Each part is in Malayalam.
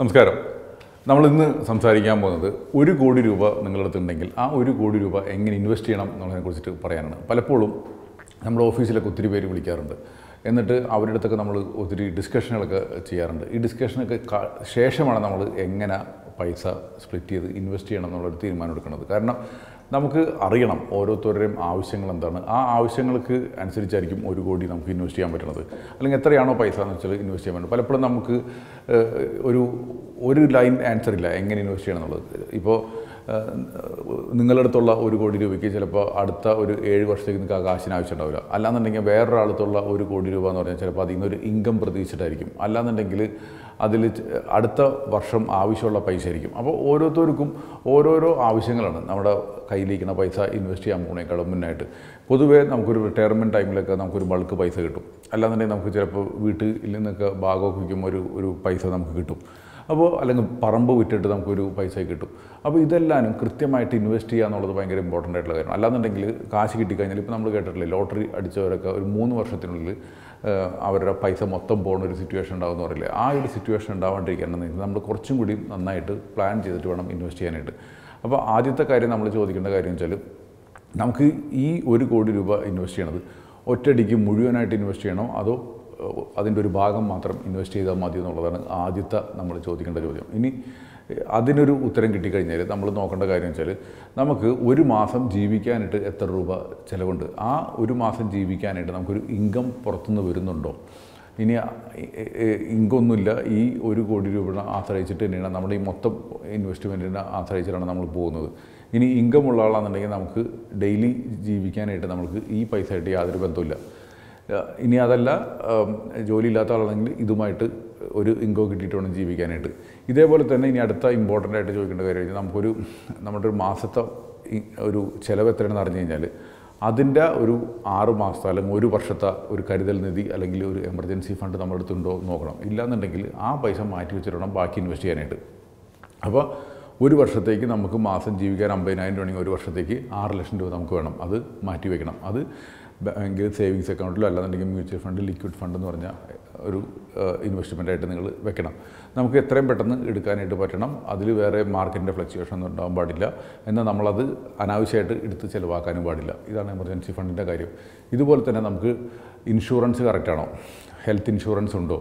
നമസ്കാരം നമ്മൾ ഇന്ന് സംസാരിക്കാൻ പോകുന്നത് ഒരു കോടി രൂപ നിങ്ങളുടെ അടുത്തുണ്ടെങ്കിൽ ആ ഒരു കോടി രൂപ എങ്ങനെ ഇൻവെസ്റ്റ് ചെയ്യണം എന്നുള്ളതിനെ കുറിച്ചിട്ട് പറയാനാണ് പലപ്പോഴും നമ്മുടെ ഓഫീസിലൊക്കെ ഒത്തിരി പേര് വിളിക്കാറുണ്ട് എന്നിട്ട് അവരുടെ അടുത്തൊക്കെ നമ്മൾ ഒത്തിരി ഡിസ്കഷനുകളൊക്കെ ചെയ്യാറുണ്ട് ഈ ഡിസ്കഷനൊക്കെ ശേഷമാണ് നമ്മൾ എങ്ങനെ പൈസ സ്പ്ലിറ്റ് ചെയ്ത് ഇൻവെസ്റ്റ് ചെയ്യണം എന്നുള്ളൊരു തീരുമാനം എടുക്കുന്നത് കാരണം നമുക്ക് അറിയണം ഓരോരുത്തരുടെയും ആവശ്യങ്ങൾ എന്താണ് ആ ആവശ്യങ്ങൾക്ക് അനുസരിച്ചായിരിക്കും ഒരു കോടി നമുക്ക് ഇൻവെസ്റ്റ് ചെയ്യാൻ പറ്റുന്നത് അല്ലെങ്കിൽ എത്രയാണോ പൈസ എന്ന് വെച്ചാൽ ഇൻവെസ്റ്റ് ചെയ്യാൻ പറ്റും പലപ്പോഴും നമുക്ക് ഒരു ഒരു ലൈൻ ആൻസർ ഇല്ല എങ്ങനെ ഇൻവെസ്റ്റ് ചെയ്യണം എന്നുള്ളത് ഇപ്പോൾ നിങ്ങളടുത്തുള്ള ഒരു കോടി രൂപയ്ക്ക് ചിലപ്പോൾ അടുത്ത ഒരു ഏഴ് വർഷത്തേക്ക് നിങ്ങൾക്ക് ആ കാശിന് ആവശ്യമുണ്ടാവില്ല അല്ലാന്നുണ്ടെങ്കിൽ വേറൊരാളത്തുള്ള ഒരു കോടി രൂപ എന്ന് പറഞ്ഞാൽ ചിലപ്പോൾ അതിൽ നിന്നൊരു ഇൻകം പ്രതീക്ഷിച്ചിട്ടായിരിക്കും അല്ലാന്നുണ്ടെങ്കിൽ അതിൽ അടുത്ത വർഷം ആവശ്യമുള്ള പൈസ ആയിരിക്കും അപ്പോൾ ഓരോരുത്തർക്കും ഓരോരോ ആവശ്യങ്ങളാണ് നമ്മുടെ കയ്യിലിരിക്കുന്ന പൈസ ഇൻവെസ്റ്റ് ചെയ്യാൻ പോകുന്നതിനേക്കാളും മുന്നായിട്ട് പൊതുവേ നമുക്കൊരു റിട്ടയർമെൻറ്റ് ടൈമിലൊക്കെ നമുക്കൊരു ബൾക്ക് പൈസ കിട്ടും അല്ലാന്നുണ്ടെങ്കിൽ നമുക്ക് ചിലപ്പോൾ വീട്ടിൽ നിന്നൊക്കെ ഭാഗമൊക്കെ വയ്ക്കുമ്പോൾ ഒരു ഒരു പൈസ നമുക്ക് കിട്ടും അപ്പോൾ അല്ലെങ്കിൽ പറമ്പ് വിറ്റിട്ട് നമുക്കൊരു പൈസ കിട്ടും അപ്പോൾ ഇതെല്ലാനും കൃത്യമായിട്ട് ഇൻവെസ്റ്റ് ചെയ്യുക എന്നുള്ളത് ഭയങ്കര ഇമ്പോർട്ടൻ്റ് ആയിട്ടുള്ള കാര്യമാണ് അല്ലാന്നുണ്ടെങ്കിൽ കാശ് കിട്ടിക്കഴിഞ്ഞാൽ ഇപ്പോൾ നമ്മൾ കേട്ടിട്ടില്ലേ ലോട്ടറി അടിച്ചവരൊക്കെ ഒരു മൂന്ന് വർഷത്തിനുള്ളിൽ അവരുടെ പൈസ മൊത്തം പോകുന്ന ഒരു സിറ്റുവേഷൻ ഉണ്ടാകുമെന്ന് പറയില്ല ആ ഒരു സിറ്റുവേഷൻ ഉണ്ടാവാണ്ടിരിക്കണം നമ്മൾ കുറച്ചും കൂടി നന്നായിട്ട് പ്ലാൻ ചെയ്തിട്ട് വേണം ഇൻവെസ്റ്റ് ചെയ്യാനായിട്ട് അപ്പോൾ ആദ്യത്തെ കാര്യം നമ്മൾ ചോദിക്കേണ്ട കാര്യം വെച്ചാൽ നമുക്ക് ഈ ഒരു കോടി രൂപ ഇൻവെസ്റ്റ് ചെയ്യണത് ഒറ്റയടിക്ക് മുഴുവനായിട്ട് ഇൻവെസ്റ്റ് ചെയ്യണോ അതോ അതിൻ്റെ ഒരു ഭാഗം മാത്രം ഇൻവെസ്റ്റ് ചെയ്താൽ മതി എന്നുള്ളതാണ് ആദ്യത്തെ നമ്മൾ ചോദിക്കേണ്ട ചോദ്യം ഇനി അതിനൊരു ഉത്തരം കിട്ടിക്കഴിഞ്ഞാൽ നമ്മൾ നോക്കേണ്ട കാര്യം വെച്ചാൽ നമുക്ക് ഒരു മാസം ജീവിക്കാനായിട്ട് എത്ര രൂപ ചിലവുണ്ട് ആ ഒരു മാസം ജീവിക്കാനായിട്ട് നമുക്കൊരു ഇൻകം പുറത്തുനിന്ന് വരുന്നുണ്ടോ ഇനി ഇങ്കൊന്നുമില്ല ഈ ഒരു കോടി രൂപ ആശ്രയിച്ചിട്ട് തന്നെയാണ് നമ്മൾ ഈ മൊത്തം ഇൻവെസ്റ്റ്മെൻറ്റിനെ ആശ്രയിച്ചിട്ടാണ് നമ്മൾ പോകുന്നത് ഇനി ഇൻകം ഉള്ള ആളാണെന്നുണ്ടെങ്കിൽ നമുക്ക് ഡെയിലി ജീവിക്കാനായിട്ട് നമുക്ക് ഈ പൈസ ആയിട്ട് യാതൊരു ബന്ധമില്ല ഇനി അതല്ല ജോലിയില്ലാത്ത ആളാണെങ്കിൽ ഇതുമായിട്ട് ഒരു ഇൻകോ കിട്ടിയിട്ട് വേണം ജീവിക്കാനായിട്ട് ഇതേപോലെ തന്നെ ഇനി അടുത്ത ഇമ്പോർട്ടൻ്റ് ആയിട്ട് ചോദിക്കേണ്ട കാര്യം നമുക്കൊരു നമ്മുടെ ഒരു മാസത്തെ ഒരു ചിലവ് എത്രയാണെന്ന് അറിഞ്ഞു കഴിഞ്ഞാൽ അതിൻ്റെ ഒരു ആറ് മാസത്തെ അല്ലെങ്കിൽ ഒരു വർഷത്തെ ഒരു കരുതൽ നിധി അല്ലെങ്കിൽ ഒരു എമർജൻസി ഫണ്ട് നമ്മളെടുത്തുണ്ടോ എന്ന് നോക്കണം ഇല്ലാന്നുണ്ടെങ്കിൽ ആ പൈസ മാറ്റി വെച്ചിട്ട് ബാക്കി ഇൻവെസ്റ്റ് ചെയ്യാനായിട്ട് അപ്പോൾ ഒരു വർഷത്തേക്ക് നമുക്ക് മാസം ജീവിക്കാൻ അമ്പതിനായിരം രൂപയാണെങ്കിൽ ഒരു വർഷത്തേക്ക് ആറ് ലക്ഷം രൂപ നമുക്ക് വേണം അത് മാറ്റി വയ്ക്കണം അത് ബാങ്കിൽ സേവിങ്സ് അക്കൗണ്ടിലോ അല്ലാന്നുണ്ടെങ്കിൽ മ്യൂച്വൽ ഫണ്ട് ലിക്വിഡ് ഫണ്ട് എന്ന് പറഞ്ഞ ഒരു ആയിട്ട് നിങ്ങൾ വെക്കണം നമുക്ക് എത്രയും പെട്ടെന്ന് എടുക്കാനായിട്ട് പറ്റണം അതിൽ വേറെ മാർക്കറ്റിൻ്റെ ഫ്ലക്ച്വേഷൻ ഒന്നും ഉണ്ടാകാൻ പാടില്ല എന്നാൽ നമ്മളത് അനാവശ്യമായിട്ട് എടുത്ത് ചിലവാക്കാനും പാടില്ല ഇതാണ് എമർജൻസി ഫണ്ടിൻ്റെ കാര്യം ഇതുപോലെ തന്നെ നമുക്ക് ഇൻഷുറൻസ് കറക്റ്റാണോ ഹെൽത്ത് ഇൻഷുറൻസ് ഉണ്ടോ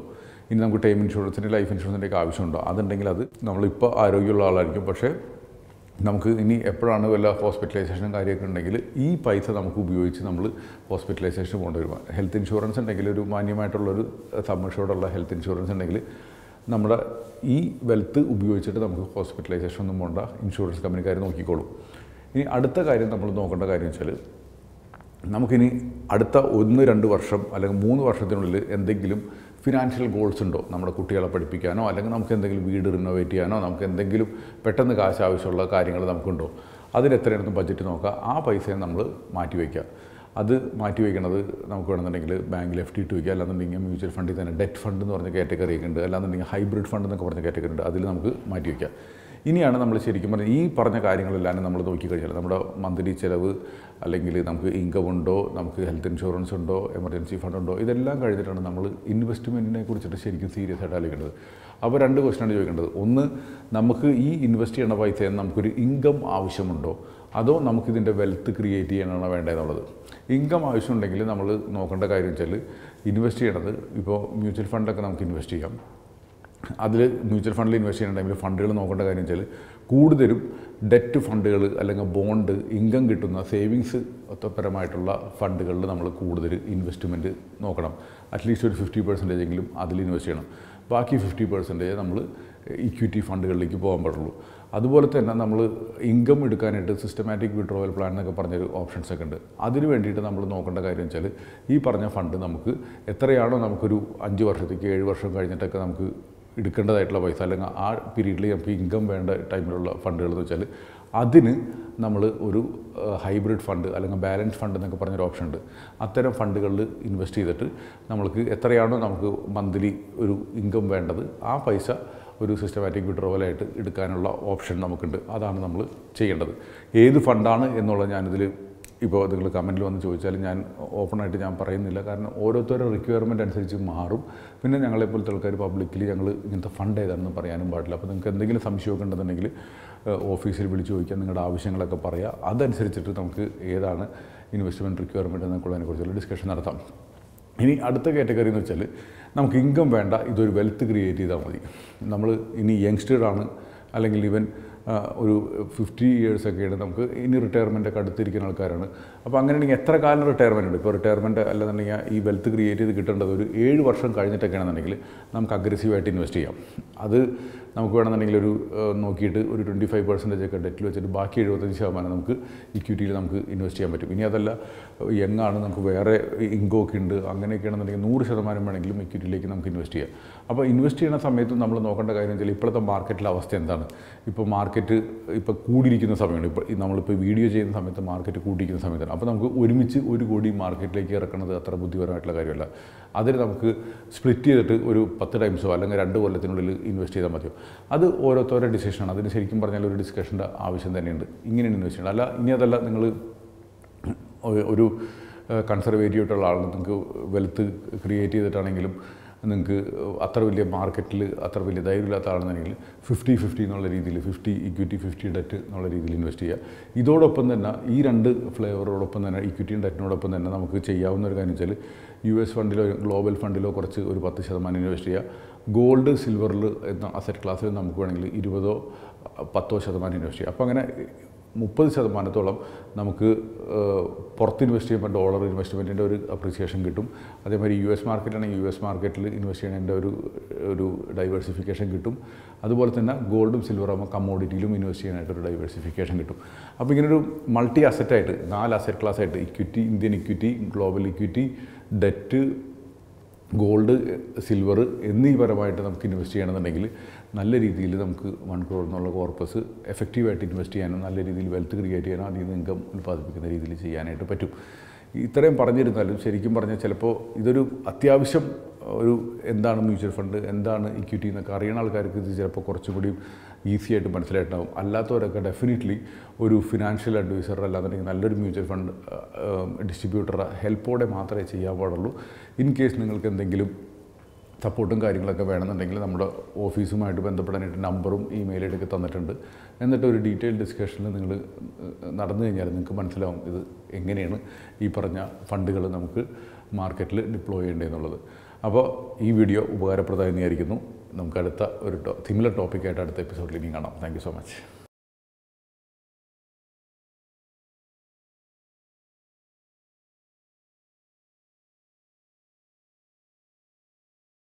ഇനി നമുക്ക് ടൈം ഇൻഷുറൻസിൻ്റെ ലൈഫ് ഇൻഷുറൻസിൻ്റെയൊക്കെ ആവശ്യമുണ്ടോ അതുണ്ടെങ്കിൽ അത് നമ്മളിപ്പോൾ ആരോഗ്യമുള്ള ആളായിരിക്കും പക്ഷേ നമുക്ക് ഇനി എപ്പോഴാണ് വല്ല ഹോസ്പിറ്റലൈസേഷനും കാര്യമൊക്കെ ഉണ്ടെങ്കിൽ ഈ പൈസ നമുക്ക് ഉപയോഗിച്ച് നമ്മൾ ഹോസ്പിറ്റലൈസേഷൻ കൊണ്ടുവരും ഹെൽത്ത് ഇൻഷുറൻസ് ഉണ്ടെങ്കിൽ ഒരു മാന്യമായിട്ടുള്ളൊരു സബ്മിഷോടുള്ള ഹെൽത്ത് ഇൻഷുറൻസ് ഉണ്ടെങ്കിൽ നമ്മുടെ ഈ വെൽത്ത് ഉപയോഗിച്ചിട്ട് നമുക്ക് ഹോസ്പിറ്റലൈസേഷൻ ഒന്നും പോണ്ട ഇൻഷുറൻസ് കമ്പനിക്കാർ നോക്കിക്കോളും ഇനി അടുത്ത കാര്യം നമ്മൾ നോക്കേണ്ട കാര്യം വെച്ചാൽ നമുക്കിനി അടുത്ത ഒന്ന് രണ്ട് വർഷം അല്ലെങ്കിൽ മൂന്ന് വർഷത്തിനുള്ളിൽ എന്തെങ്കിലും ഫിനാൻഷ്യൽ ഗോൾസ് ഉണ്ടോ നമ്മുടെ കുട്ടികളെ പഠിപ്പിക്കാനോ അല്ലെങ്കിൽ നമുക്ക് എന്തെങ്കിലും വീട് റിനോവേറ്റ് ചെയ്യാനോ നമുക്ക് എന്തെങ്കിലും പെട്ടെന്ന് കാശ് ആവശ്യമുള്ള കാര്യങ്ങൾ നമുക്കുണ്ടോ അതിന് എത്രയാണെന്ന് ബഡ്ജറ്റ് നോക്കുക ആ പൈസയെ നമ്മൾ മാറ്റി വയ്ക്കുക അത് മാറ്റി വയ്ക്കുന്നത് നമുക്ക് വേണമെന്നുണ്ടെങ്കിൽ ബാങ്കിൽ എഫ് ഡി ഇട്ട് വയ്ക്കുക അല്ലാന്നുണ്ടെങ്കിൽ മ്യൂച്വൽ ഫണ്ടിൽ തന്നെ ഡെറ്റ് ഫണ്ട് എന്ന് പറഞ്ഞ കാറ്റഗറി ഒക്കെ ഉണ്ട് അല്ലാന്നുണ്ടെങ്കിൽ ഹൈബ്രിഡ് ഫണ്ട് എന്നൊക്കെ പറഞ്ഞ കാറ്റഗറി ഉണ്ട് അതിൽ നമുക്ക് മാറ്റി വയ്ക്കുക ഇനിയാണ് നമ്മൾ ശരിക്കും പറഞ്ഞാൽ ഈ പറഞ്ഞ കാര്യങ്ങളെല്ലാം നമ്മൾ നോക്കിക്കഴിഞ്ഞാൽ നമ്മുടെ മന്ത്ലി ചിലവ് അല്ലെങ്കിൽ നമുക്ക് ഇൻകം ഉണ്ടോ നമുക്ക് ഹെൽത്ത് ഇൻഷുറൻസ് ഉണ്ടോ എമർജൻസി ഫണ്ട് ഉണ്ടോ ഇതെല്ലാം കഴിഞ്ഞിട്ടാണ് നമ്മൾ ഇൻവെസ്റ്റ്മെൻറ്റിനെ കുറിച്ചിട്ട് ശരിക്കും സീരിയസ് ആയിട്ട് ആലോചിക്കേണ്ടത് അപ്പോൾ രണ്ട് ക്വസ്റ്റനാണ് ചോദിക്കേണ്ടത് ഒന്ന് നമുക്ക് ഈ ഇൻവെസ്റ്റ് ചെയ്യണ പൈസ നമുക്കൊരു ഇൻകം ആവശ്യമുണ്ടോ അതോ നമുക്കിതിൻ്റെ വെൽത്ത് ക്രിയേറ്റ് ചെയ്യാനാണ് വേണ്ടതെന്നുള്ളത് ഇൻകം ആവശ്യമുണ്ടെങ്കിൽ നമ്മൾ നോക്കേണ്ട കാര്യം വെച്ചാൽ ഇൻവെസ്റ്റ് ചെയ്യണത് ഇപ്പോൾ മ്യൂച്വൽ ഫണ്ടൊക്കെ നമുക്ക് ഇൻവെസ്റ്റ് ചെയ്യാം അതിൽ മ്യൂച്വൽ ഫണ്ടിൽ ഇൻവെസ്റ്റ് ചെയ്യുന്ന ടൈമിൽ ഫണ്ടുകൾ നോക്കേണ്ട കാര്യം വെച്ചാൽ കൂടുതലും ഡെറ്റ് ഫണ്ടുകൾ അല്ലെങ്കിൽ ബോണ്ട് ഇൻകം കിട്ടുന്ന സേവിങ്സ് പരമായിട്ടുള്ള ഫണ്ടുകളിൽ നമ്മൾ കൂടുതൽ ഇൻവെസ്റ്റ്മെൻറ്റ് നോക്കണം അറ്റ്ലീസ്റ്റ് ഒരു ഫിഫ്റ്റി പെർസെൻറ്റേജ് എങ്കിലും അതിൽ ഇൻവെസ്റ്റ് ചെയ്യണം ബാക്കി ഫിഫ്റ്റി പെർസെൻറ്റേജ് നമ്മൾ ഇക്വിറ്റി ഫണ്ടുകളിലേക്ക് പോകാൻ പാടുള്ളൂ അതുപോലെ തന്നെ നമ്മൾ ഇൻകം എടുക്കാനായിട്ട് സിസ്റ്റമാറ്റിക് വിഡ്രോവൽ പ്ലാൻ എന്നൊക്കെ പറഞ്ഞൊരു ഓപ്ഷൻസ് ഒക്കെ ഉണ്ട് അതിന് വേണ്ടിയിട്ട് നമ്മൾ നോക്കേണ്ട കാര്യം വെച്ചാൽ ഈ പറഞ്ഞ ഫണ്ട് നമുക്ക് എത്രയാണോ നമുക്കൊരു അഞ്ച് വർഷത്തേക്ക് ഏഴ് വർഷം കഴിഞ്ഞിട്ടൊക്കെ നമുക്ക് എടുക്കേണ്ടതായിട്ടുള്ള പൈസ അല്ലെങ്കിൽ ആ പീരീഡിൽ നമുക്ക് ഇൻകം വേണ്ട ടൈമിലുള്ള ഫണ്ടുകൾ എന്ന് വെച്ചാൽ അതിന് നമ്മൾ ഒരു ഹൈബ്രിഡ് ഫണ്ട് അല്ലെങ്കിൽ ബാലൻസ് ഫണ്ട് എന്നൊക്കെ പറഞ്ഞൊരു ഓപ്ഷൻ ഉണ്ട് അത്തരം ഫണ്ടുകളിൽ ഇൻവെസ്റ്റ് ചെയ്തിട്ട് നമ്മൾക്ക് എത്രയാണോ നമുക്ക് മന്ത്ലി ഒരു ഇൻകം വേണ്ടത് ആ പൈസ ഒരു സിസ്റ്റമാറ്റിക് വിഡ്രോവലായിട്ട് എടുക്കാനുള്ള ഓപ്ഷൻ നമുക്കുണ്ട് അതാണ് നമ്മൾ ചെയ്യേണ്ടത് ഏത് ഫണ്ടാണ് എന്നുള്ളത് ഞാനിതിൽ ഇപ്പോൾ നിങ്ങൾ കമൻറ്റിൽ വന്ന് ചോദിച്ചാൽ ഞാൻ ഓപ്പണായിട്ട് ഞാൻ പറയുന്നില്ല കാരണം ഓരോരുത്തരുടെ റിക്വയർമെൻ്റ് അനുസരിച്ച് മാറും പിന്നെ ഞങ്ങളെപ്പോലത്തെ ആൾക്കാർ പബ്ലിക്കലി ഞങ്ങൾ ഇങ്ങനത്തെ ഫണ്ട് ഏതാണെന്ന് പറയാനും പാടില്ല അപ്പോൾ നിങ്ങൾക്ക് എന്തെങ്കിലും സംശയമൊക്കെ ഉണ്ടെന്നുണ്ടെങ്കിൽ ഓഫീസിൽ വിളിച്ച് ചോദിക്കാം നിങ്ങളുടെ ആവശ്യങ്ങളൊക്കെ പറയുക അതനുസരിച്ചിട്ട് നമുക്ക് ഏതാണ് ഇൻവെസ്റ്റ്മെൻറ്റ് റിക്വയർമെൻറ്റ് അതിനെക്കുറിച്ചുള്ള ഡിസ്കഷൻ നടത്താം ഇനി അടുത്ത കാറ്റഗറി എന്ന് വെച്ചാൽ നമുക്ക് ഇൻകം വേണ്ട ഇതൊരു വെൽത്ത് ക്രിയേറ്റ് ചെയ്താൽ മതി നമ്മൾ ഇനി യങ്സ്റ്റേഡാണ് അല്ലെങ്കിൽ ഇവൻ ഒരു ഫിഫ്റ്റി ഇയേഴ്സൊക്കെയാണ് നമുക്ക് ഇനി റിട്ടയർമെൻ്റൊക്കെ അടുത്തിരിക്കുന്ന ആൾക്കാരാണ് അപ്പോൾ അങ്ങനെയാണെങ്കിൽ എത്ര കാലം റിട്ടയർമെൻ്റ് ഉണ്ട് ഇപ്പോൾ റിട്ടയർമെൻറ്റ് അല്ലെന്നുണ്ടെങ്കിൽ ഈ വെൽത്ത് ക്രിയേറ്റ് ചെയ്ത് കിട്ടേണ്ടത് ഒരു ഏഴ് വർഷം കഴിഞ്ഞിട്ടൊക്കെയാണെന്നുണ്ടെങ്കിൽ നമുക്ക് അഗ്രസീവായിട്ട് ഇൻവെസ്റ്റ് ചെയ്യാം അത് നമുക്ക് വേണമെന്നുണ്ടെങ്കിൽ ഒരു നോക്കിയിട്ട് ഒരു ട്വൻറ്റി ഫൈവ് പെർസെൻറ്റേജ് ഒക്കെ ഡെറ്റിൽ വെച്ചിട്ട് ബാക്കി എഴുപത്തഞ്ച് ശതമാനം നമുക്ക് ഇക്വിറ്റിയിൽ നമുക്ക് ഇൻവെസ്റ്റ് ചെയ്യാൻ പറ്റും ഇനി അതല്ല യങ് ആണ് നമുക്ക് വേറെ ഇൻകോക്ക് ഉണ്ട് അങ്ങനെയൊക്കെയാണെന്നുണ്ടെങ്കിൽ നൂറ് ശതമാനം വേണമെങ്കിലും ഇക്വിറ്റിയിലേക്ക് നമുക്ക് ഇൻവെസ്റ്റ് ചെയ്യാം അപ്പോൾ ഇൻവെസ്റ്റ് ചെയ്യുന്ന സമയത്ത് നമ്മൾ നോക്കേണ്ട കാര്യം വെച്ചാൽ ഇപ്പോഴത്തെ മാർക്കറ്റിലെ അവസ്ഥ എന്താണ് ഇപ്പോൾ മാർക്കറ്റ് ഇപ്പോൾ കൂടിയിരിക്കുന്ന സമയമാണ് ഇപ്പോൾ നമ്മളിപ്പോൾ വീഡിയോ ചെയ്യുന്ന സമയത്ത് മാർക്കറ്റ് കൂടിയിരിക്കുന്ന സമയത്താണ് അപ്പോൾ നമുക്ക് ഒരുമിച്ച് ഒരു കോടി മാർക്കറ്റിലേക്ക് ഇറക്കുന്നത് അത്ര ബുദ്ധിപരമായിട്ടുള്ള കാര്യമല്ല അതിന് നമുക്ക് സ്പ്ലിറ്റ് ചെയ്തിട്ട് ഒരു പത്ത് ടൈംസോ അല്ലെങ്കിൽ രണ്ട് കൊല്ലത്തിനുള്ളിൽ ഇൻവെസ്റ്റ് ചെയ്താൽ മതിയോ അത് ഓരോരുത്തരുടെ ഡിസിഷനാണ് അതിന് ശരിക്കും പറഞ്ഞാൽ ഒരു ഡിസ്കഷൻ്റെ ആവശ്യം തന്നെയുണ്ട് ഇങ്ങനെയാണ് ഇൻവെസ്റ്റ് ചെയ്യണം അല്ല ഇനി അതല്ല നിങ്ങൾ ഒരു കൺസർവേറ്റീവ് ആയിട്ടുള്ള ആളാണ് നിങ്ങൾക്ക് വെൽത്ത് ക്രിയേറ്റ് ചെയ്തിട്ടാണെങ്കിലും നിങ്ങൾക്ക് അത്ര വലിയ മാർക്കറ്റിൽ അത്ര വലിയ ധൈര്യമില്ലാത്ത ആളെന്നുണ്ടെങ്കിൽ ഫിഫ്റ്റി ഫിഫ്റ്റി എന്നുള്ള രീതിയിൽ ഫിഫ്റ്റി ഇക്വിറ്റി ഫിഫ്റ്റി ഡെറ്റ് എന്നുള്ള രീതിയിൽ ഇൻവെസ്റ്റ് ചെയ്യുക ഇതോടൊപ്പം തന്നെ ഈ രണ്ട് ഫ്ലേവറോടൊപ്പം തന്നെ ഇക്വിറ്റിയും ഡെറ്റിനോടൊപ്പം തന്നെ നമുക്ക് ചെയ്യാവുന്ന ഒരു കാര്യം വെച്ചാൽ യു എസ് ഫണ്ടിലോ ഗ്ലോബൽ ഫണ്ടിലോ കുറച്ച് ഒരു പത്ത് ശതമാനം ഇൻവെസ്റ്റ് ചെയ്യുക ഗോൾഡ് സിൽവറിൽ എന്ന അസറ്റ് ക്ലാസ്സിൽ നമുക്ക് വേണമെങ്കിൽ ഇരുപതോ പത്തോ ശതമാനം ഇൻവെസ്റ്റ് ചെയ്യുക അപ്പോൾ അങ്ങനെ മുപ്പത് ശതമാനത്തോളം നമുക്ക് പുറത്ത് ഇൻവെസ്റ്റ് ചെയ്യുമ്പോൾ ഡോളർ ഇൻവെസ്റ്റ്മെൻറ്റിൻ്റെ ഒരു അപ്രീസിയേഷൻ കിട്ടും അതേമാതിരി യു എസ് മാർക്കറ്റാണെങ്കിൽ യു എസ് മാർക്കറ്റിൽ ഇൻവെസ്റ്റ് ചെയ്യുന്നതിൻ്റെ ഒരു ഒരു ഡൈവേഴ്സിഫിക്കേഷൻ കിട്ടും അതുപോലെ തന്നെ ഗോൾഡും സിൽവറും കമ്മോഡിറ്റിയിലും ഇൻവെസ്റ്റ് ചെയ്യാനായിട്ട് ഒരു ഡൈവേഴ്സിഫിക്കേഷൻ കിട്ടും അപ്പോൾ ഇങ്ങനൊരു മൾട്ടി അസറ്റായിട്ട് നാല് അസറ്റ് ക്ലാസ് ആയിട്ട് equity Indian equity global equity debt gold silver എന്നീ പരമായിട്ട് നമുക്ക് ഇൻവെസ്റ്റ് ചെയ്യണമെന്നുണ്ടെങ്കിൽ നല്ല രീതിയിൽ നമുക്ക് വൺ ക്രോർ എന്നുള്ള കോർപ്പസ് എഫക്റ്റീവായിട്ട് ഇൻവെസ്റ്റ് ചെയ്യാനും നല്ല രീതിയിൽ വെൽത്ത് ക്രിയേറ്റ് ചെയ്യാനും അതിൽ നിന്ന് ഇൻകം ഉൽപ്പാദിപ്പിക്കുന്ന രീതിയിൽ ചെയ്യാനായിട്ട് പറ്റും ഇത്രയും പറഞ്ഞിരുന്നാലും ശരിക്കും പറഞ്ഞാൽ ചിലപ്പോൾ ഇതൊരു അത്യാവശ്യം ഒരു എന്താണ് മ്യൂച്വൽ ഫണ്ട് എന്താണ് ഇക്വിറ്റി എന്നൊക്കെ അറിയുന്ന ആൾക്കാർക്ക് ഇത് ചിലപ്പോൾ കുറച്ചും കൂടി ഈസി ആയിട്ട് മനസ്സിലായിട്ടുണ്ടാകും അല്ലാത്തവരൊക്കെ ഡെഫിനറ്റ്ലി ഒരു ഫിനാൻഷ്യൽ അഡ്വൈസർ അല്ലാന്നുണ്ടെങ്കിൽ നല്ലൊരു മ്യൂച്വൽ ഫണ്ട് ഡിസ്ട്രിബ്യൂട്ടറെ ഹെൽപ്പോടെ മാത്രമേ ചെയ്യാൻ പാടുള്ളൂ ഇൻ കേസ് നിങ്ങൾക്ക് എന്തെങ്കിലും സപ്പോർട്ടും കാര്യങ്ങളൊക്കെ വേണമെന്നുണ്ടെങ്കിൽ നമ്മുടെ ഓഫീസുമായിട്ട് ബന്ധപ്പെടാനായിട്ട് നമ്പറും ഇമെയിൽ എടുക്കി തന്നിട്ടുണ്ട് എന്നിട്ട് ഒരു ഡീറ്റെയിൽ ഡിസ്കഷനിൽ നിങ്ങൾ നടന്നു കഴിഞ്ഞാൽ നിങ്ങൾക്ക് മനസ്സിലാവും ഇത് എങ്ങനെയാണ് ഈ പറഞ്ഞ ഫണ്ടുകൾ നമുക്ക് മാർക്കറ്റിൽ ഡിപ്ലോയ് ചെയ്യേണ്ടതെന്നുള്ളത് അപ്പോൾ ഈ വീഡിയോ ഉപകാരപ്രദമായി വിചാരിക്കുന്നു നമുക്ക് അടുത്ത ഒരു സിമിലർ ടോപ്പിക്കായിട്ട് അടുത്ത എപ്പിസോഡിൽ ഇനി കാണാം താങ്ക് സോ മച്ച്